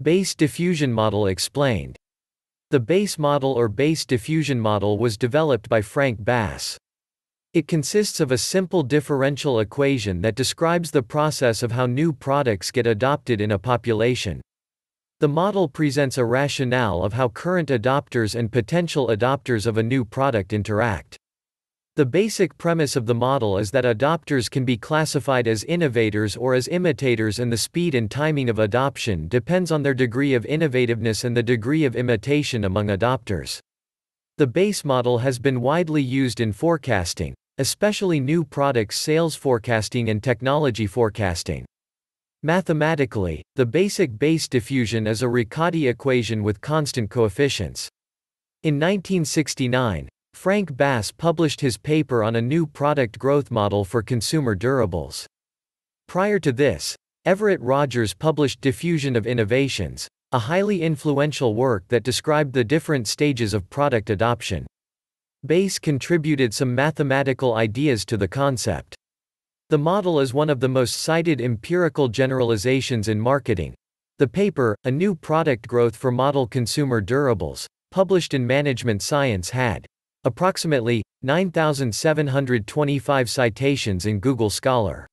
Base diffusion model explained. The base model or base diffusion model was developed by Frank Bass. It consists of a simple differential equation that describes the process of how new products get adopted in a population. The model presents a rationale of how current adopters and potential adopters of a new product interact. The basic premise of the model is that adopters can be classified as innovators or as imitators and the speed and timing of adoption depends on their degree of innovativeness and the degree of imitation among adopters. The base model has been widely used in forecasting, especially new product sales forecasting and technology forecasting. Mathematically, the basic base diffusion is a Riccati equation with constant coefficients. In 1969, Frank Bass published his paper on a new product growth model for consumer durables. Prior to this, Everett Rogers published Diffusion of Innovations, a highly influential work that described the different stages of product adoption. Bass contributed some mathematical ideas to the concept. The model is one of the most cited empirical generalizations in marketing. The paper, A New Product Growth for Model Consumer Durables, published in Management Science had approximately 9,725 citations in Google Scholar.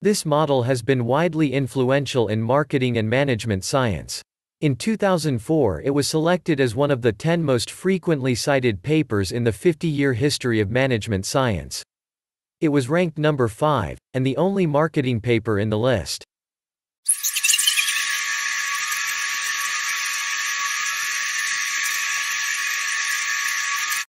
This model has been widely influential in marketing and management science. In 2004 it was selected as one of the 10 most frequently cited papers in the 50-year history of management science. It was ranked number 5, and the only marketing paper in the list.